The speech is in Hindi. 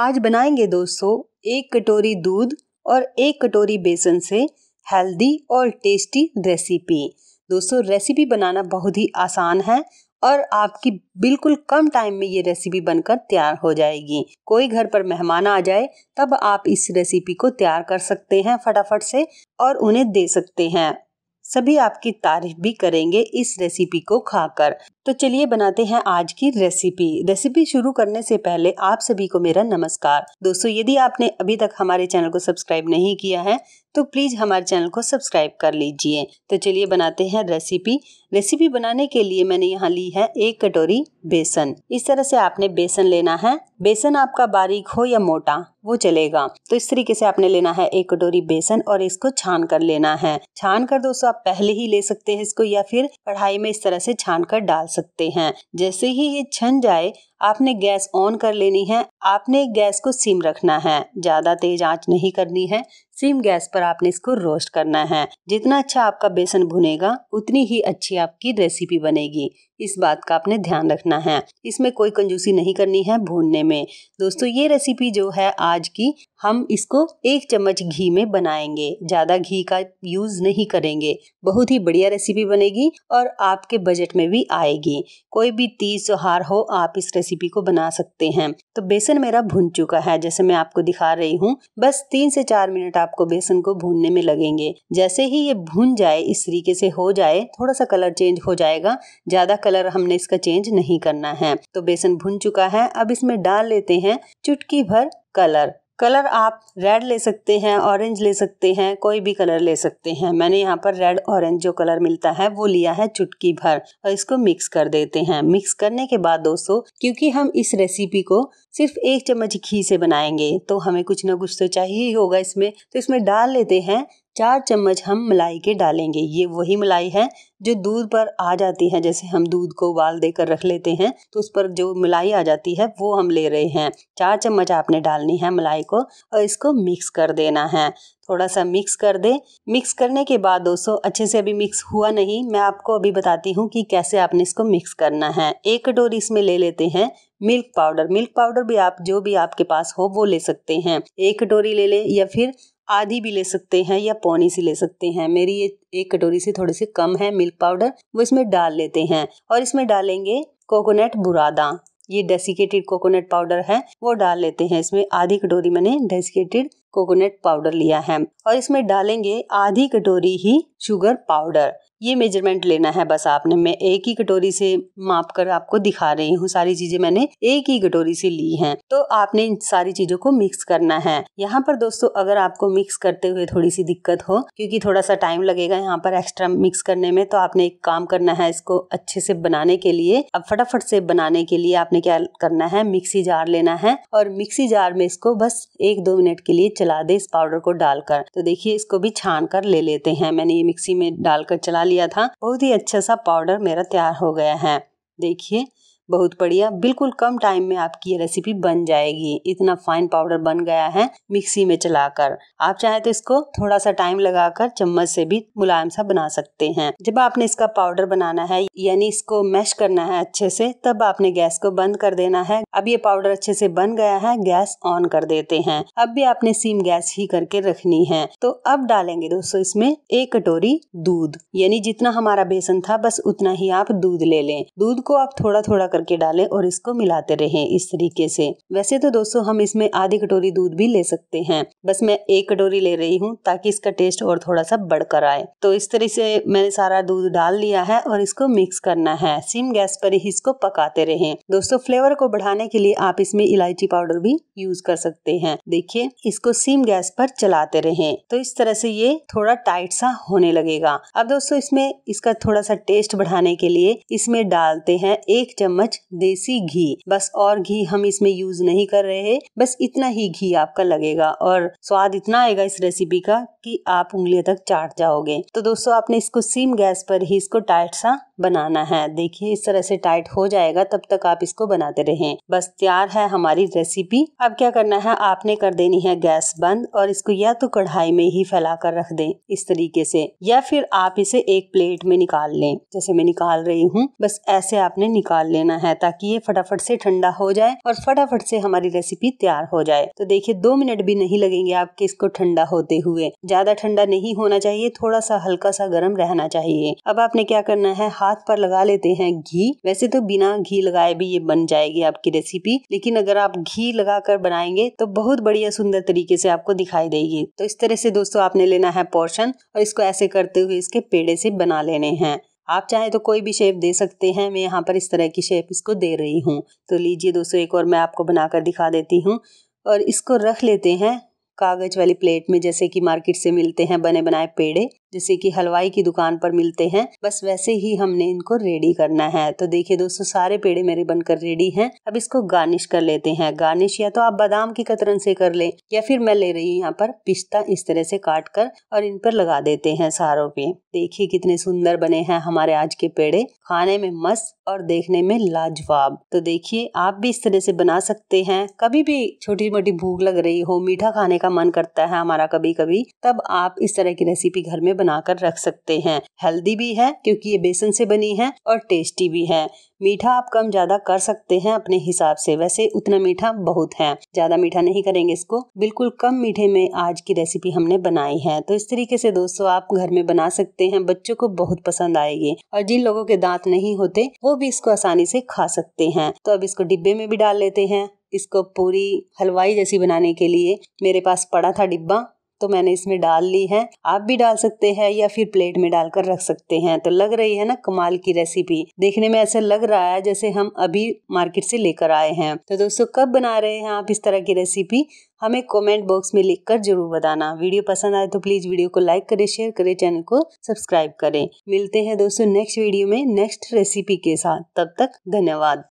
आज बनाएंगे दोस्तों एक कटोरी दूध और एक कटोरी बेसन से हेल्दी और टेस्टी रेसिपी दोस्तों रेसिपी बनाना बहुत ही आसान है और आपकी बिल्कुल कम टाइम में ये रेसिपी बनकर तैयार हो जाएगी कोई घर पर मेहमान आ जाए तब आप इस रेसिपी को तैयार कर सकते हैं फटाफट से और उन्हें दे सकते हैं सभी आपकी तारीफ भी करेंगे इस रेसिपी को खाकर तो चलिए बनाते हैं आज की रेसिपी रेसिपी शुरू करने से पहले आप सभी को मेरा नमस्कार दोस्तों यदि आपने अभी तक हमारे चैनल को सब्सक्राइब नहीं किया है तो प्लीज़ हमारे चैनल को सब्सक्राइब कर लीजिए तो चलिए बनाते हैं रेसिपी रेसिपी बनाने के लिए मैंने यहाँ ली है एक कटोरी बेसन इस तरह से आपने बेसन लेना है बेसन आपका बारीक हो या मोटा वो चलेगा तो इस तरीके से आपने लेना है एक कटोरी बेसन और इसको छान कर लेना है छान कर दोस्तों आप पहले ही ले सकते हैं इसको या फिर कढ़ाई में इस तरह से छान कर डाल सकते हैं जैसे ही ये छन जाए आपने गैस ऑन कर लेनी है आपने गैस को सिम रखना है ज्यादा तेज आंच नहीं करनी है सिम गैस पर आपने इसको रोस्ट करना है जितना अच्छा आपका बेसन भुनेगा उतनी ही अच्छी आपकी रेसिपी बनेगी इस बात का आपने ध्यान रखना है इसमें कोई कंजूसी नहीं करनी है भूनने में दोस्तों ये रेसिपी जो है आज की हम इसको एक चम्मच घी में बनाएंगे ज़्यादा घी का यूज़ नहीं करेंगे बहुत ही बढ़िया रेसिपी बनेगी और आपके बजट में भी आएगी कोई भी तीज त्योहार हो आप इस रेसिपी को बना सकते हैं तो बेसन मेरा भुन चुका है जैसे मैं आपको दिखा रही हूँ बस तीन से चार मिनट आप आपको बेसन को भूनने में लगेंगे जैसे ही ये भून जाए इस तरीके से हो जाए थोड़ा सा कलर चेंज हो जाएगा ज़्यादा कलर हमने इसका चेंज नहीं करना है तो बेसन भुन चुका है अब इसमें डाल लेते हैं चुटकी भर कलर कलर आप रेड ले सकते हैं ऑरेंज ले सकते हैं कोई भी कलर ले सकते हैं मैंने यहाँ पर रेड ऑरेंज जो कलर मिलता है वो लिया है चुटकी भर और इसको मिक्स कर देते हैं मिक्स करने के बाद दोस्तों क्योंकि हम इस रेसिपी को सिर्फ एक चम्मच घी से बनाएंगे तो हमें कुछ ना कुछ तो चाहिए ही होगा इसमें तो इसमें डाल लेते हैं चार चम्मच हम मलाई के डालेंगे ये वही मलाई है जो दूध पर आ जाती है जैसे हम दूध को उबाल देकर रख लेते हैं तो उस पर जो मलाई आ जाती है वो हम ले रहे हैं चार चम्मच आपने डालनी है मलाई को और इसको मिक्स कर देना है थोड़ा सा मिक्स कर दे मिक्स करने के बाद दोस्तों अच्छे से अभी मिक्स हुआ नहीं मैं आपको अभी बताती हूँ कि कैसे आपने इसको मिक्स करना है एक कटोरी इसमें ले लेते हैं मिल्क पाउडर मिल्क पाउडर भी आप जो भी आपके पास हो वो ले सकते हैं एक कटोरी ले ले या फिर आधी भी ले सकते हैं या पौनी सी ले सकते हैं मेरी ये एक कटोरी से थोड़ी सी कम है मिल्क पाउडर वो इसमें डाल लेते हैं और इसमें डालेंगे कोकोनट बुरादा ये डेसिकेटेड कोकोनट पाउडर है वो डाल लेते हैं इसमें आधी कटोरी मैंने डेसिकेटेड कोकोनट पाउडर लिया है और इसमें डालेंगे आधी कटोरी ही शुगर पाउडर ये मेजरमेंट लेना है बस आपने मैं एक ही कटोरी से माप कर आपको दिखा रही हूँ सारी चीजें मैंने एक ही कटोरी से ली हैं तो आपने इन सारी चीजों को मिक्स करना है यहाँ पर दोस्तों अगर आपको मिक्स करते हुए थोड़ी सी दिक्कत हो क्योंकि थोड़ा सा टाइम लगेगा यहाँ पर एक्स्ट्रा मिक्स करने में तो आपने एक काम करना है इसको अच्छे से बनाने के लिए अब फटाफट से बनाने के लिए आपने क्या करना है मिक्सी जार लेना है और मिक्सी जार में इसको बस एक दो मिनट के लिए चला दें इस पाउडर को डालकर तो देखिए इसको भी छान कर ले लेते हैं मैंने ये मिक्सी में डालकर चला लिया था बहुत ही अच्छा सा पाउडर मेरा तैयार हो गया है देखिए बहुत बढ़िया बिल्कुल कम टाइम में आपकी ये रेसिपी बन जाएगी इतना फाइन पाउडर बन गया है मिक्सी में चलाकर आप चाहे तो इसको थोड़ा सा टाइम लगाकर चम्मच से भी मुलायम सा बना सकते हैं जब आपने इसका पाउडर बनाना है यानी इसको मैश करना है अच्छे से तब आपने गैस को बंद कर देना है अब ये पाउडर अच्छे से बन गया है गैस ऑन कर देते हैं अब भी आपने सीम गैस ही करके रखनी है तो अब डालेंगे दोस्तों इसमें एक कटोरी दूध यानी जितना हमारा बेसन था बस उतना ही आप दूध ले लें दूध को आप थोड़ा थोड़ा करके डालें और इसको मिलाते रहें इस तरीके से वैसे तो दोस्तों हम इसमें आधी कटोरी दूध भी ले सकते हैं बस मैं एक कटोरी ले रही हूँ ताकि इसका टेस्ट और थोड़ा सा बढ़कर आए तो इस तरह से मैंने सारा दूध डाल लिया है और इसको मिक्स करना है सिम गैस पर ही इसको पकाते रहें दोस्तों फ्लेवर को बढ़ाने के लिए आप इसमें इलायची पाउडर भी यूज कर सकते हैं देखिए इसको सिम गैस पर चलाते रहें तो इस तरह से ये थोड़ा टाइट सा होने लगेगा अब दोस्तों इसमें इसका थोड़ा सा टेस्ट बढ़ाने के लिए इसमें डालते हैं एक चम्मच देसी घी बस और घी हम इसमें यूज नहीं कर रहे बस इतना ही घी आपका लगेगा और स्वाद इतना आएगा इस रेसिपी का कि आप उंगलियों तक चाट जाओगे तो दोस्तों आपने इसको सिम गैस पर ही इसको टाइट सा बनाना है देखिए इस तरह से टाइट हो जाएगा तब तक आप इसको बनाते रहें बस तैयार है हमारी रेसिपी अब क्या करना है आपने कर देनी है गैस बंद और इसको या तो कढ़ाई में ही फैला कर रख दें इस तरीके से या फिर आप इसे एक प्लेट में निकाल लें जैसे मैं निकाल रही हूँ बस ऐसे आपने निकाल लेना है ताकि ये फटाफट से ठंडा हो जाए और फटाफट से हमारी रेसिपी तैयार हो जाए तो देखिये दो मिनट भी नहीं लगेंगे आपके इसको ठंडा होते हुए ज्यादा ठंडा नहीं होना चाहिए थोड़ा सा हल्का सा गर्म रहना चाहिए अब आपने क्या करना है हाथ हाथ पर लगा लेते हैं घी वैसे तो बिना घी लगाए भी ये बन जाएगी आपकी रेसिपी लेकिन अगर आप घी लगाकर बनाएंगे तो बहुत बढ़िया सुंदर तरीके से आपको दिखाई देगी तो इस तरह से दोस्तों आपने लेना है पोर्शन और इसको ऐसे करते हुए इसके पेड़े से बना लेने हैं आप चाहे तो कोई भी शेप दे सकते हैं मैं यहाँ पर इस तरह की शेप इसको दे रही हूँ तो लीजिए दोस्तों एक और मैं आपको बनाकर दिखा देती हूँ और इसको रख लेते हैं कागज वाली प्लेट में जैसे कि मार्केट से मिलते हैं बने बनाए पेड़े जैसे कि हलवाई की दुकान पर मिलते हैं बस वैसे ही हमने इनको रेडी करना है तो देखिए दोस्तों सारे पेड़े मेरे बनकर रेडी हैं अब इसको गार्निश कर लेते हैं गार्निश या तो आप बादाम की कतरन से कर लें या फिर मैं ले रही हूँ यहाँ पर पिस्ता इस तरह से काट कर और इन पर लगा देते हैं सारों पे देखिए कितने सुंदर बने हैं हमारे आज के पेड़े खाने में मस्त और देखने में लाजवाब तो देखिए आप भी इस तरह से बना सकते हैं कभी भी छोटी मोटी भूख लग रही हो मीठा खाने का मन करता है हमारा कभी कभी तब आप इस तरह की रेसिपी घर में बनाकर रख सकते हैं हेल्दी भी है क्योंकि ये बेसन से बनी है और टेस्टी भी है मीठा आप कम ज्यादा कर सकते हैं अपने हिसाब से वैसे उतना मीठा बहुत है ज्यादा मीठा नहीं करेंगे इसको बिल्कुल कम मीठे में आज की रेसिपी हमने बनाई है तो इस तरीके से दोस्तों आप घर में बना सकते हैं बच्चों को बहुत पसंद आएगी और जिन लोगों के दांत नहीं होते वो भी इसको आसानी से खा सकते हैं तो अब इसको डिब्बे में भी डाल लेते हैं इसको पूरी हलवाई जैसी बनाने के लिए मेरे पास पड़ा था डिब्बा तो मैंने इसमें डाल ली है आप भी डाल सकते हैं या फिर प्लेट में डालकर रख सकते हैं तो लग रही है ना कमाल की रेसिपी देखने में ऐसा लग रहा है जैसे हम अभी मार्केट से लेकर आए हैं तो दोस्तों कब बना रहे हैं आप इस तरह की रेसिपी हमें कमेंट बॉक्स में लिखकर जरूर बताना वीडियो पसंद आए तो प्लीज वीडियो को लाइक करें शेयर करें चैनल को सब्सक्राइब करें मिलते हैं दोस्तों नेक्स्ट वीडियो में नेक्स्ट रेसिपी के साथ तब तक धन्यवाद